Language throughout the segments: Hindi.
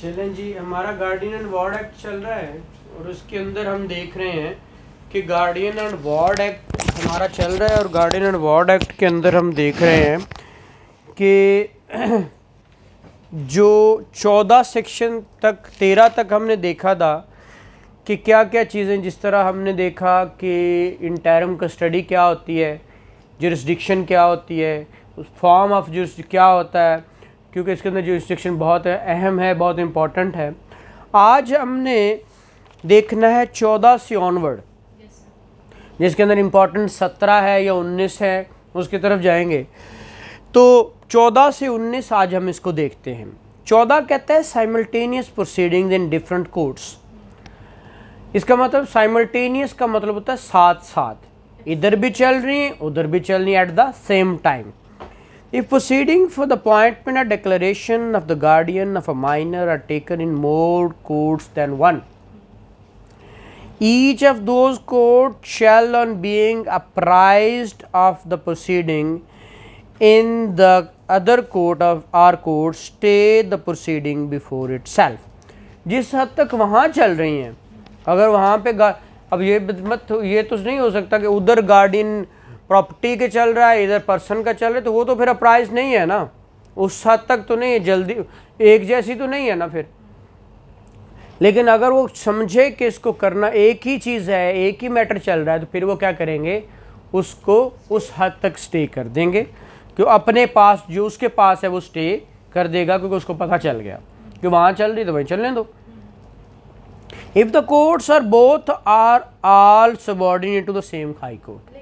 चलें जी हमारा गार्डियन एंड वार्ड एक्ट चल रहा है और उसके अंदर हम देख रहे हैं कि गार्डियन एंड वार्ड एक्ट हमारा चल रहा है और गार्डियन एंड वार्ड एक्ट के अंदर हम देख रहे हैं कि जो चौदह सेक्शन तक तेरह तक हमने देखा था कि क्या क्या चीज़ें जिस तरह हमने देखा कि इंटरम कस्टडी क्या होती है जुरिस्डिक्शन क्या होती है फॉर्म ऑफ जुरिस्ट क्या होता है क्योंकि इसके अंदर जो इंस्ट्रक्शन बहुत अहम है बहुत इम्पॉर्टेंट है आज हमने देखना है चौदह से ऑनवर्ड जिसके अंदर इम्पॉर्टेंट सत्रह है या उन्नीस है उसकी तरफ जाएंगे तो चौदह से उन्नीस आज हम इसको देखते हैं चौदह कहता है simultaneous proceedings in different courts इसका मतलब साइमल्टेनियस का मतलब होता है साथ साथ इधर भी चल रही हैं उधर भी चल रही है at the same time If proceeding for the appointment or declaration of the guardian of a minor are taken in more courts than one, each of those courts shall, on being apprised of the proceeding in the other court of our court, stay the proceeding before itself. जिस हद तक वहाँ चल रही हैं अगर वहाँ पे अब ये मत ये तो नहीं हो सकता कि उधर गार्डियन प्रॉपर्टी के चल रहा है इधर पर्सन का चल रहा है तो वो तो फिर अप्राइज नहीं है ना उस हद तक तो नहीं है जल्दी एक जैसी तो नहीं है ना फिर लेकिन अगर वो समझे कि इसको करना एक ही चीज़ है एक ही मैटर चल रहा है तो फिर वो क्या करेंगे उसको उस हद तक स्टे कर देंगे कि अपने पास जो उसके पास है वो स्टे कर देगा क्योंकि उसको पता चल गया कि वहाँ चल रही तो वहीं चलने दो if the courts are both or all subordinate to the same high court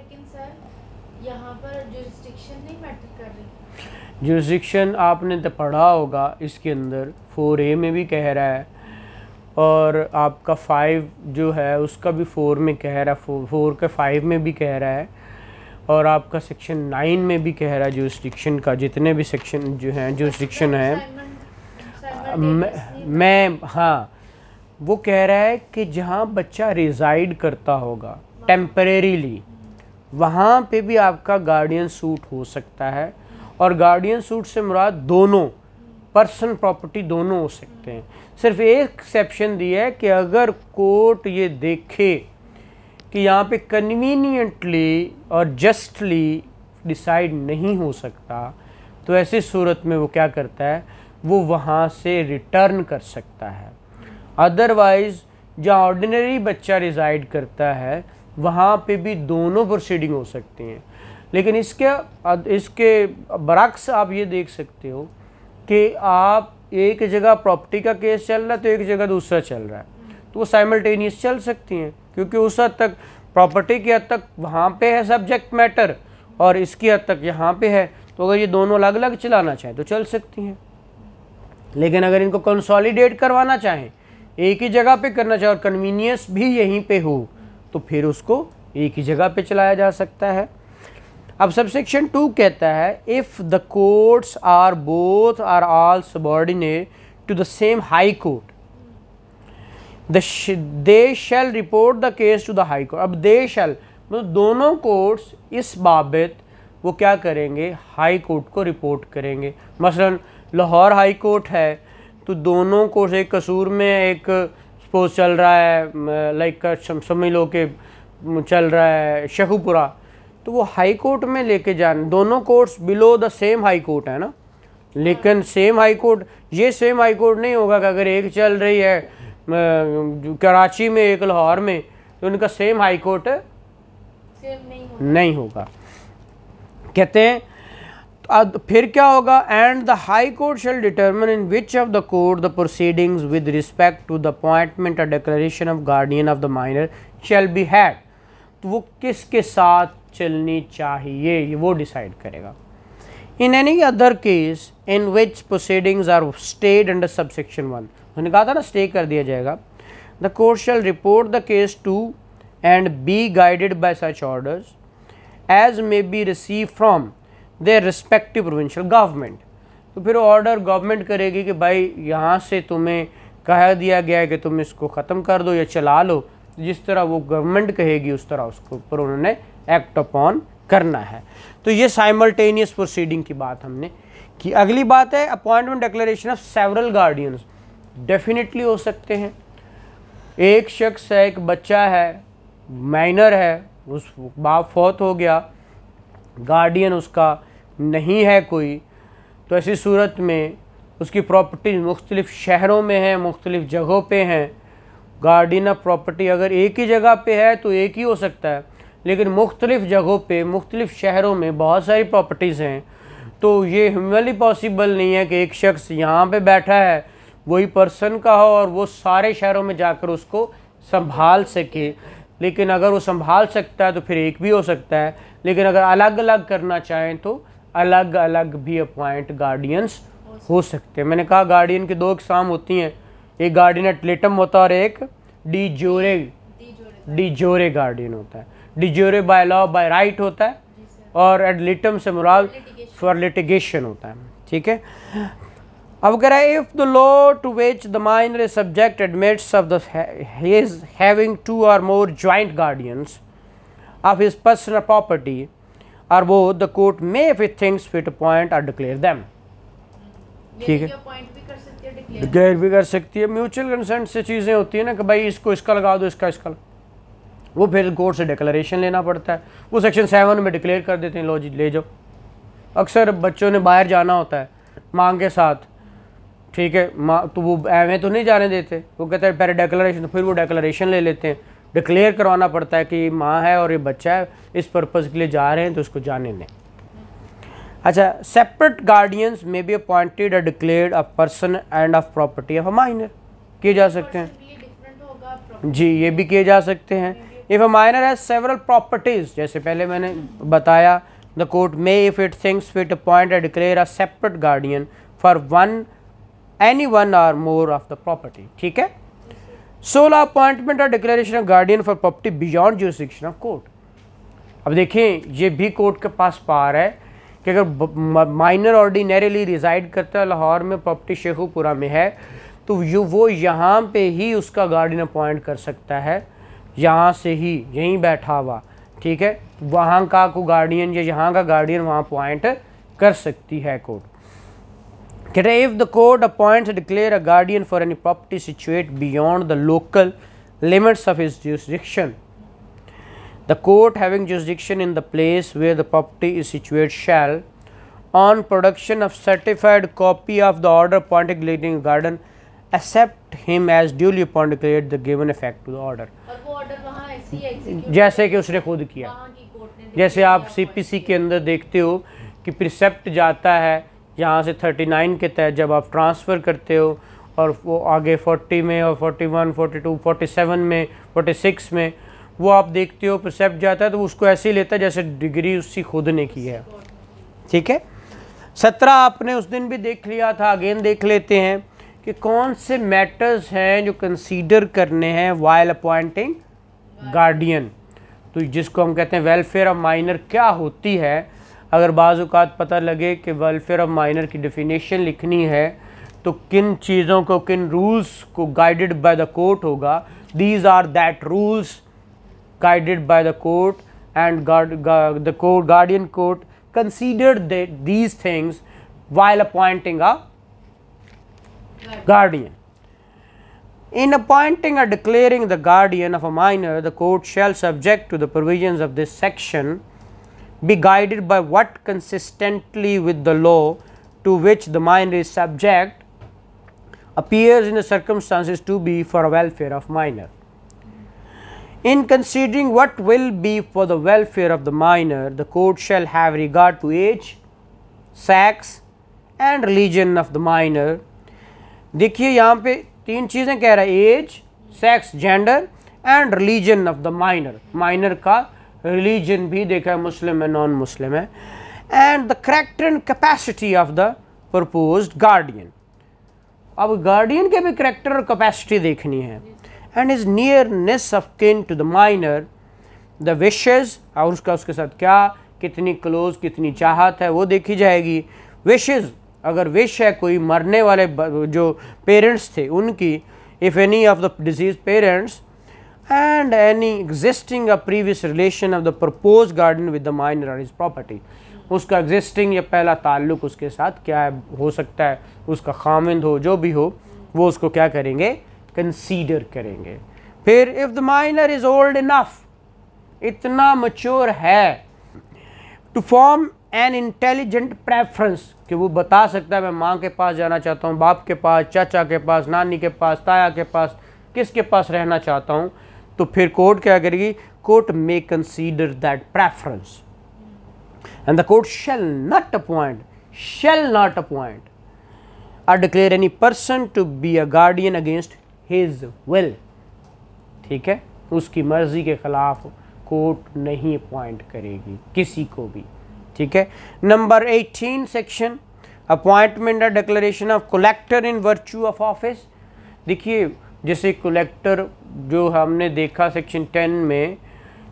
jurisdiction आपने तो पढ़ा होगा इसके अंदर फोर ए में भी कह रहा है और आपका फाइव जो है उसका भी फोर में कह रहा है फोर के फाइव में भी कह रहा है और आपका सेक्शन नाइन में भी कह रहा है जुरिस्टिक्शन का जितने भी सेक्शन जो हैं जुरिस्टिक्शन है, है मैं, मैं हाँ वो कह रहा है कि जहाँ बच्चा रिजाइड करता होगा टेम्परेरीली हाँ। वहाँ पे भी आपका गार्डियन सूट हो सकता है और गार्डियन सूट से मुराद दोनों पर्सन प्रॉपर्टी दोनों हो सकते हैं सिर्फ एक एक्सेप्शन दिया है कि अगर कोर्ट ये देखे कि यहाँ पे कन्वीनियंटली और जस्टली डिसाइड नहीं हो सकता तो ऐसी सूरत में वो क्या करता है वो वहाँ से रिटर्न कर सकता है अदरवाइज़ जहाँ ऑर्डिनरी बच्चा रिज़ाइड करता है वहाँ पे भी दोनों प्रोसीडिंग हो सकती हैं लेकिन इसके इसके बरक्स आप ये देख सकते हो कि आप एक जगह प्रॉपर्टी का केस चल रहा है तो एक जगह दूसरा चल रहा है तो वो साइमल्टेनियस चल सकती हैं क्योंकि उस हद तक प्रॉपर्टी की हद तक वहाँ पे है सब्जेक्ट मैटर और इसकी हद तक यहाँ पे है तो अगर ये दोनों अलग अलग चलाना चाहें तो चल सकती हैं लेकिन अगर इनको कंसोलिडेट करवाना चाहें एक ही जगह पे करना चाहें और कन्वीनियंस भी यहीं पे हो तो फिर उसको एक ही जगह पे चलाया जा सकता है अब सबसेक्शन टू कहता है if the courts are both or all subordinate to the same high court they shall report the case to the high court अब दे शैल मतलब दोनों कोर्ट्स इस बाबत वो क्या करेंगे हाई कोर्ट को रिपोर्ट करेंगे मसलन लाहौर हाई कोर्ट है तो दोनों कोर्ट एक कसूर में एक सपोज चल रहा है लाइक समझ लो के चल रहा है शेखुपुरा तो वो हाई कोर्ट में लेके जाने दोनों courts below the same high court है ना लेकिन सेम हाई कोर्ट ये सेम हाई कोर्ट नहीं होगा कि अगर एक चल रही है कराची में एक लाहौर में तो उनका सेम हाई कोर्ट सेम नहीं होगा कहते हैं तो फिर क्या होगा and the high court shall determine in which of the court the proceedings with respect to the appointment और declaration of guardian of the minor shall be had तो वो किसके साथ चलनी चाहिए ये वो डिसाइड करेगा in any other case in which proceedings are stayed under subsection one उन्होंने कहा था ना स्टे कर दिया जाएगा the court shall report the case to and be guided by such orders as may be receive from their respective provincial government तो फिर ऑर्डर गवर्नमेंट करेगी कि भाई यहाँ से तुम्हें कह दिया गया है कि तुम इसको ख़त्म कर दो या चला लो जिस तरह वो गवर्नमेंट कहेगी उस तरह उसको ऊपर उन्होंने एक्ट अपॉन करना है तो ये साइमल्टेनियस प्रोसीडिंग की बात हमने की अगली बात है appointment declaration of several guardians definitely हो सकते हैं एक शख्स है एक बच्चा है माइनर है उस बाप फौत हो गया गार्डियन उसका नहीं है कोई तो ऐसी सूरत में उसकी प्रॉपर्टीज़ मुख्तलिफ़ शहरों में हैं मुख्तलिफ़ जगहों पे हैं ऑफ प्रॉपर्टी अगर एक ही जगह पे है तो एक ही हो सकता है लेकिन मुख्तलिफ़ जगहों पे मुख्तलिफ़ शहरों में बहुत सारी प्रॉपर्टीज़ हैं तो ये ह्यूमनली पॉसिबल नहीं है कि एक शख्स यहाँ पे बैठा है वही पर्सन का हो और वो सारे शहरों में जाकर उसको संभाल सके लेकिन अगर वो संभाल सकता है तो फिर एक भी हो सकता है लेकिन अगर अलग अलग करना चाहें तो अलग अलग भी अपॉइंट गार्डियंस हो सकते हैं मैंने कहा गार्डियन की दो इकसाम होती हैं एक गार्डियन एटलेटम होता है और एक डी जोरे डी जोरे गार्डियन होता है डी जोरे बाय लॉ बाय राइट होता है और एडलिटम से मुराद फॉर लिटिगेशन होता है ठीक है अब कह रहा है if the law to which the minor subject admits of this having two or more joint guardians of his personal property और वो the court may if it thinks fit point or declare them ठीक है डिक्लेयर भी कर सकती है म्यूचुअल कंसेंट से चीज़ें होती हैं ना कि भाई इसको इसका लगा दो इसका इसका वो फिर कोर्ट से डिक्लेरेशन लेना पड़ता है वो सेक्शन सेवन में डिक्लेयर कर देते हैं लो जी ले जाओ अक्सर बच्चों ने बाहर जाना होता है मांग के साथ ठीक है माँ तो वो एवें तो नहीं जाने देते वो कहते हैं पहले डेक्लेशन तो फिर वो डेक्लेशन ले लेते हैं डिक्लेयर करवाना पड़ता है कि माँ है और ये बच्चा है इस पर्पज़ के लिए जा रहे हैं तो उसको जाने दें अच्छा separate guardians may be appointed or declare a person and of property of a minor किए जा सकते हैं जी ये भी किए जा सकते हैं if a minor has several properties जैसे पहले मैंने बताया the court may if it thinks fit appoint or declare a separate guardian for one any one or more of the property ठीक है सोलह अपॉइंटमेंट और declaration of guardian for property beyond jurisdiction of court अब देखें ये भी कोर्ट के पास पार है कि अगर माइनर ऑर्डिनरीली रिजाइड करता है लाहौर में प्रॉपर्टी शेखुपुरा में है तो यू वो यहाँ पे ही उसका गार्डियन अपॉइंट कर सकता है यहाँ से ही यहीं बैठा हुआ ठीक है वहाँ का को गार्डियन या यहाँ का गार्डियन वहाँ अपॉइंट कर सकती है court Okay, if the court appoints or declare a guardian for any property situated beyond the local limits of his jurisdiction, the court having jurisdiction in the place where the property is situated shall, on production of certified copy of the order appointing guardian guardian, accept him as duly appointed declared the given effect to the order. जैसे कि उसने खुद किया जैसे आप सीपीसी के अंदर देखते हो कि प्रिसेप्ट जाता है यहाँ से 39 के तहत जब आप ट्रांसफ़र करते हो और वो आगे 40 में और 41, 42, 47 में 46 में वो आप देखते हो परसेप्ट जाता है तो उसको ऐसे ही लेता है जैसे डिग्री उसकी खुद ने की है ठीक है सत्रह आपने उस दिन भी देख लिया था अगेन देख लेते हैं कि कौन से मैटर्स हैं जो कंसीडर करने हैं वाइल अपॉइंटिंग गार्डियन तो जिसको हम कहते हैं वेलफेयर ऑफ माइनर क्या होती है अगर बाज़ात पता लगे कि वेलफेयर ऑफ माइनर की डेफिनेशन लिखनी है तो किन चीज़ों को किन रूल्स को गाइडेड बाय द कोर्ट होगा these are that rules guided by the court and the court guardian court consider these things while appointing a guardian In appointing or declaring the guardian of a minor, the court shall subject to the provisions of this section. be guided by what consistently with the law to which the mind is subject appears in the circumstances to be for welfare of minor. In considering what will be for the welfare of the minor, the court shall have regard to age, sex and religion of the minor. देखिए यहाँ पे तीन चीज़ें कह रहा है age sex gender and religion of the minor का रिलीजन भी देखा है मुस्लिम है नॉन मुस्लिम है and the character and capacity of the propose guardian अब गार्डियन के भी करेक्टर और कैपेसिटी देखनी है and is nearness of kin to the minor the wishes और उसका उसके साथ क्या कितनी क्लोज कितनी चाहत है वो देखी जाएगी विशेज अगर विश है कोई मरने वाले जो पेरेंट्स थे उनकी if any of the deceased parents and any existing or uh, previous relation of the proposed garden with the minor or his property उसका एग्जिस्टिंग या पहला ताल्लुक उसके साथ क्या है हो सकता है उसका खामिंद हो जो भी हो वो उसको क्या करेंगे कंसीडर करेंगे फिर if the minor is old enough इतना मच्योर है to form an intelligent preference कि वो बता सकता है मैं माँ के पास जाना चाहता हूँ बाप के पास चाचा के पास नानी के पास ताया के पास किसके पास रहना चाहता हूँ तो फिर कोर्ट क्या करेगी court may consider that preference and the court shall not appoint shall not appoint or declare any person to be a guardian against his will ठीक है उसकी मर्जी के खिलाफ कोर्ट नहीं अपॉइंट करेगी किसी को भी ठीक है नंबर 18 सेक्शन अपॉइंटमेंट और declaration of collector in virtue of office देखिए जैसे कलेक्टर जो हमने देखा सेक्शन टेन में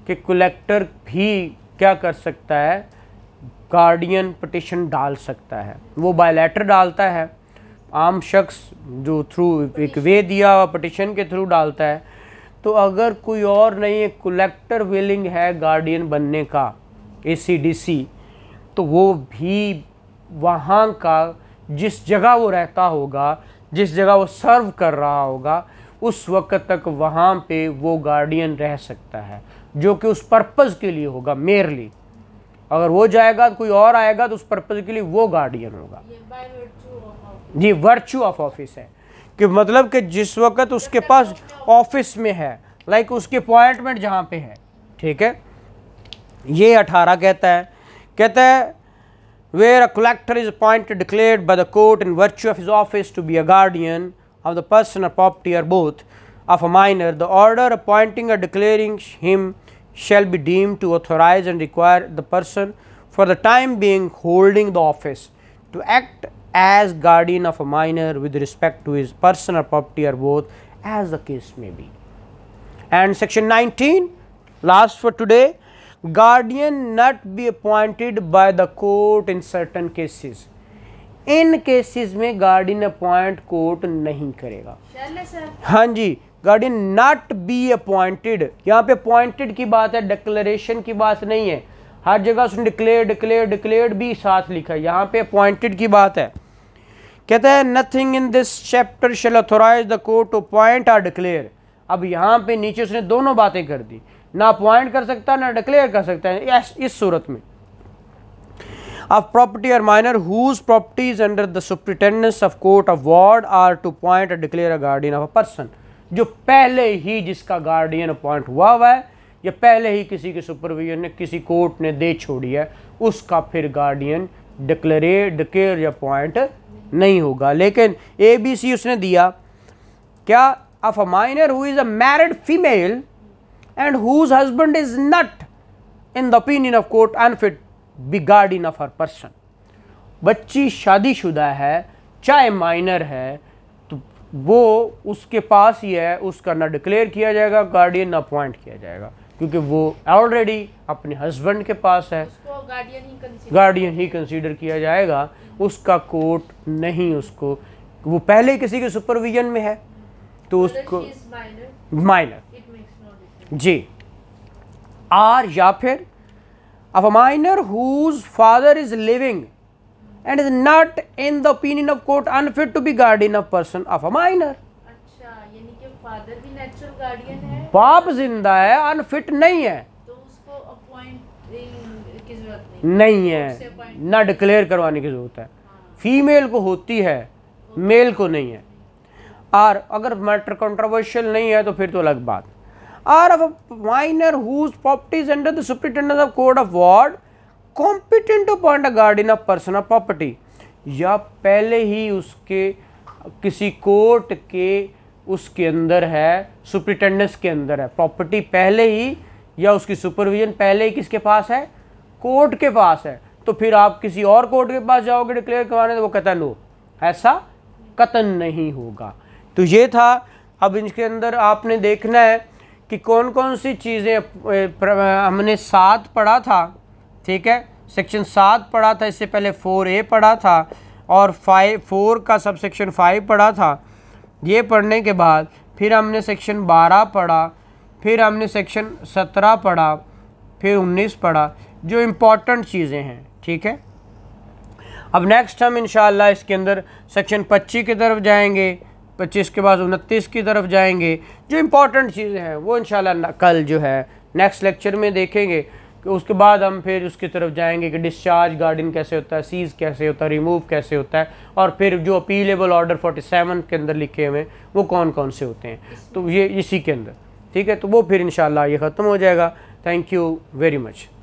कि कलेक्टर भी क्या कर सकता है गार्डियन पटिशन डाल सकता है वो बायलेटर डालता है आम शख्स जो थ्रू एक वे दिया हुआ पटिशन के थ्रू डालता है तो अगर कोई और नहीं है कलेक्टर विलिंग है गार्डियन बनने का एसीडीसी तो वो भी वहाँ का जिस जगह वो रहता होगा जिस जगह वो सर्व कर रहा होगा उस वक्त तक वहाँ पे वो गार्डियन रह सकता है जो कि उस पर्पज़ के लिए होगा मेरली अगर वो जाएगा तो कोई और आएगा तो उस पर्पज़ के लिए वो गार्डियन होगा जी वर्चू ऑफ ऑफिस है कि मतलब कि जिस वक्त उसके पास ऑफिस में है लाइक उसकी अपॉइंटमेंट जहाँ पे है ठीक है ये अठारह कहता है कहता है where a collector is appointed declared by the court in virtue of his office to be a guardian of the person or property or both of a minor, the order appointing or declaring him shall be deemed to authorize and require the person for the time being holding the office to act as guardian of a minor with respect to his person or property or both as the case may be. And section 19 last for today guardian not be appointed by the court in certain cases इन केसेस में गार्डियन अपॉइंट कोर्ट नहीं करेगा हाँ जी गार्डियन नॉट बी अपॉइंटेड यहाँ पे अपॉइंटेड की बात है डिक्लेरेशन की बात नहीं है हर जगह उसने डिक्लेयर डिक्लेयर डिक्लेयर भी साथ लिखा है यहाँ पे अपॉइंटेड की बात है कहता है nothing in this chapter shall authorise the court to appoint or declare अब यहाँ पे नीचे उसने दोनों बातें कर दी ना अपॉइंट कर सकता ना डिक्लेयर कर सकता है इस सूरत में of property or minor whose property is under the superintendence of court of ward are to appoint or declare a guardian of a person जो पहले ही जिसका गार्डियन अपॉइंट हुआ हुआ है या पहले ही किसी के सुपरविजन ने किसी कोर्ट ने दे छोड़ी है उसका फिर गार्डियन डिक्लेरे डिक्लेयर या पॉइंट नहीं होगा लेकिन ए बी सी उसने दिया क्या of a minor who is a married female and whose husband is not in the opinion of court unfit बिगाड़ इनफ हर पर्सन बच्ची शादीशुदा है चाहे माइनर है तो वो उसके पास ही है उसका ना डिक्लेयर किया जाएगा गार्डियन ना अपॉइंट किया जाएगा क्योंकि वो ऑलरेडी अपने हस्बैंड के पास है गार्डियन ही कंसीडर किया जाएगा उसका कोर्ट नहीं उसको वो पहले किसी के सुपरविजन में है तो उसको माइनर जी आर या फिर of a minor whose father is living and is not in the opinion of court unfit to be guardian of person of a minor अच्छा, बाप जिंदा है अनफिट नहीं है तो उसको अपॉइंट की जरूरत नहीं नहीं है ना डिक्लेयर करवाने की जरूरत है फीमेल हाँ। को होती है मेल को नहीं है और अगर मैटर कंट्रोवर्शियल नहीं है तो फिर तो अलग बात are of a minor whose property is under the superintendence of court of ward competent to appoint a guardian of personal property या पहले ही उसके किसी कोर्ट के उसके अंदर है सुप्रिटेंडेंस के अंदर है प्रॉपर्टी पहले ही या उसकी सुपरविजन पहले ही किसके पास है कोर्ट के पास है तो फिर आप किसी और कोर्ट के पास जाओगे डिक्लेयर करवाने तो वो कतन हो ऐसा कतन नहीं होगा तो ये था अब इसके अंदर आपने देखना है कि कौन कौन सी चीज़ें हमने सात पढ़ा था ठीक है सेक्शन सात पढ़ा था इससे पहले फोर ए पढ़ा था और फाइव फोर का सब सेक्शन फाइव पढ़ा था ये पढ़ने के बाद फिर हमने सेक्शन बारह पढ़ा फिर हमने सेक्शन सत्रह पढ़ा फिर उन्नीस पढ़ा जो इम्पॉर्टेंट चीज़ें हैं ठीक है अब नेक्स्ट हम इन इसके अंदर सेक्शन पच्चीस की तरफ जाएंगे पच्चीस के बाद उनतीस की तरफ जाएंगे जो इम्पोर्टेंट चीज़ें हैं वो इन कल जो है नेक्स्ट लेक्चर में देखेंगे कि उसके बाद हम फिर उसकी तरफ जाएंगे कि डिस्चार्ज गार्डन कैसे होता है सीज़ कैसे होता है रिमूव कैसे होता है और फिर जो अपीलेबल ऑर्डर 47 के अंदर लिखे हुए हैं वो कौन कौन से होते हैं तो ये इसी के अंदर ठीक है तो वो फिर इन ये ख़त्म हो जाएगा थैंक यू वेरी मच